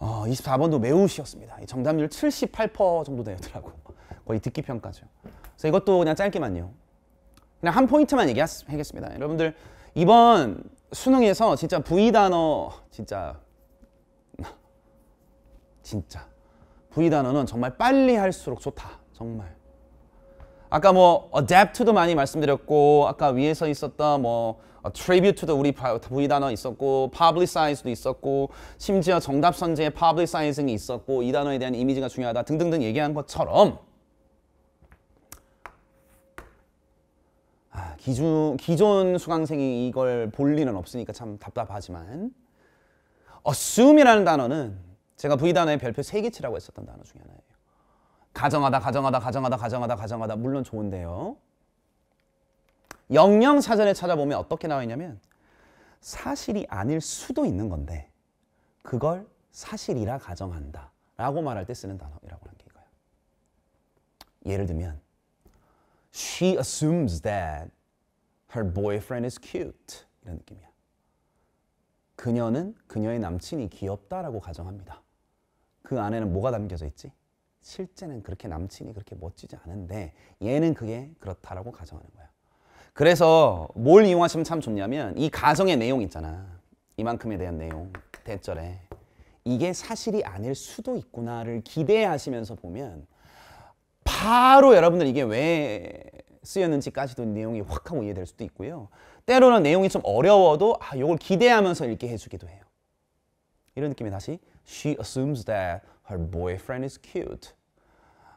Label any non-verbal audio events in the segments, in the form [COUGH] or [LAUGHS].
어, 24번도 매우 쉬웠습니다. 정답률 78% 정도 되더라고. 거의 듣기 평가죠. 그래서 이것도 그냥 짧게만요. 그냥 한 포인트만 얘기하겠습니다. 여러분들 이번 수능에서 진짜 V 단어 진짜 [LAUGHS] 진짜 V 단어는 정말 빨리 할수록 좋다. 정말 아까 뭐 adapt to도 많이 말씀드렸고 아까 위에서 있었던 뭐 tribute to 우리 V 단어 있었고 publicize도 있었고 심지어 정답 선제의 publicizing이 있었고 이 단어에 대한 이미지가 중요하다 등등등 얘기한 것처럼 아, 기준, 기존 수강생이 이걸 볼 일은 없으니까 참 답답하지만 assume이라는 단어는 제가 V 단어의 별표 세개치라고 했었던 단어 중에 하나예요. 가정하다 가정하다 가정하다 가정하다 가정하다 물론 좋은데요. 영영 사전에 찾아보면 어떻게 나와 있냐면 사실이 아닐 수도 있는 건데 그걸 사실이라 가정한다 라고 말할 때 쓰는 단어라고 하는 게 이거예요. 예를 들면 She assumes that her boyfriend is cute 이런 느낌이야. 그녀는 그녀의 남친이 귀엽다라고 가정합니다. 그 안에는 뭐가 담겨져 있지? 실제는 그렇게 남친이 그렇게 멋지지 않은데 얘는 그게 그렇다라고 가정하는 거야. 그래서 뭘 이용하시면 참 좋냐면 이 가정의 내용 있잖아. 이만큼에 대한 내용, 대절에 이게 사실이 아닐 수도 있구나를 기대하시면서 보면 바로 여러분들 이게 왜 쓰였는지까지도 내용이 확 하고 이해될 수도 있고요. 때로는 내용이 좀 어려워도 아, 이걸 기대하면서 읽게 해주기도 해요. 이런 느낌이 다시 She assumes that Her boyfriend is cute.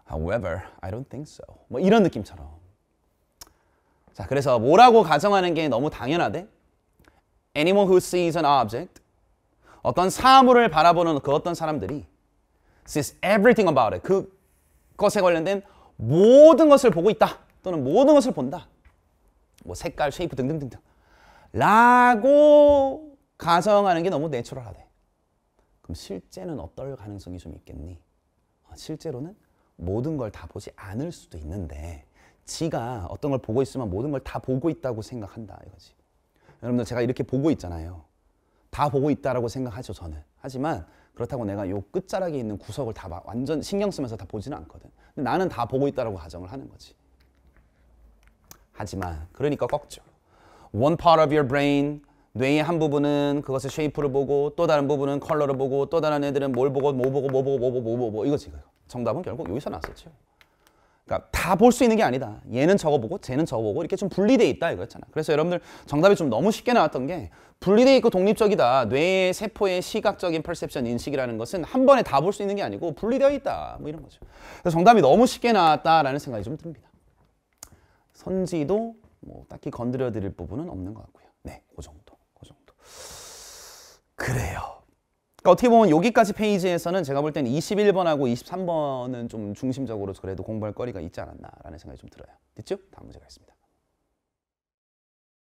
However, I don't think so. 뭐 이런 느낌처럼. 자, 그래서 뭐라고 가정하는 게 너무 당연하대? Anyone who sees an object, 어떤 사물을 바라보는 그 어떤 사람들이 sees everything about it, 그것에 관련된 모든 것을 보고 있다. 또는 모든 것을 본다. 뭐 색깔, 쉐이프 등등등등. 라고 가정하는 게 너무 내추럴하대. 그럼 실제는 어떨 가능성이 좀 있겠니? 어, 실제로는 모든 걸 다 보지 않을 수도 있는데 지가 어떤 걸 보고 있으면 모든 걸 다 보고 있다고 생각한다 이거지. 여러분들 제가 이렇게 보고 있잖아요. 다 보고 있다라고 생각하죠 저는. 하지만 그렇다고 내가 요 끝자락에 있는 구석을 다 완전 신경 쓰면서 다 보지는 않거든. 근데 나는 다 보고 있다라고 가정을 하는 거지. 하지만 그러니까 꺾죠. One part of your brain 뇌의 한 부분은 그것을 쉐이프를 보고 또 다른 부분은 컬러를 보고 또 다른 애들은 뭘 보고 뭐 보고 뭐 보고 뭐 보고 뭐 보고 뭐 이거지 이거. 정답은 결국 여기서 나왔었죠. 그러니까 다 볼 수 있는 게 아니다. 얘는 저거 보고 쟤는 저거 보고 이렇게 좀 분리돼 있다 이거였잖아. 그래서 여러분들 정답이 좀 너무 쉽게 나왔던 게 분리돼 있고 독립적이다. 뇌의 세포의 시각적인 퍼셉션 인식이라는 것은 한 번에 다 볼 수 있는 게 아니고 분리되어 있다. 뭐 이런 거죠. 그래서 정답이 너무 쉽게 나왔다라는 생각이 좀 듭니다. 선지도 뭐 딱히 건드려 드릴 부분은 없는 것 같고요. 네, 그 정도. 그래요. 그러니까 어떻게 보면 여기까지 페이지에서는 제가 볼 때는 21번하고 23번은 좀 중심적으로 그래도 공부할 거리가 있지 않았나라는 생각이 좀 들어요. 됐죠? 다음 문제가 있습니다.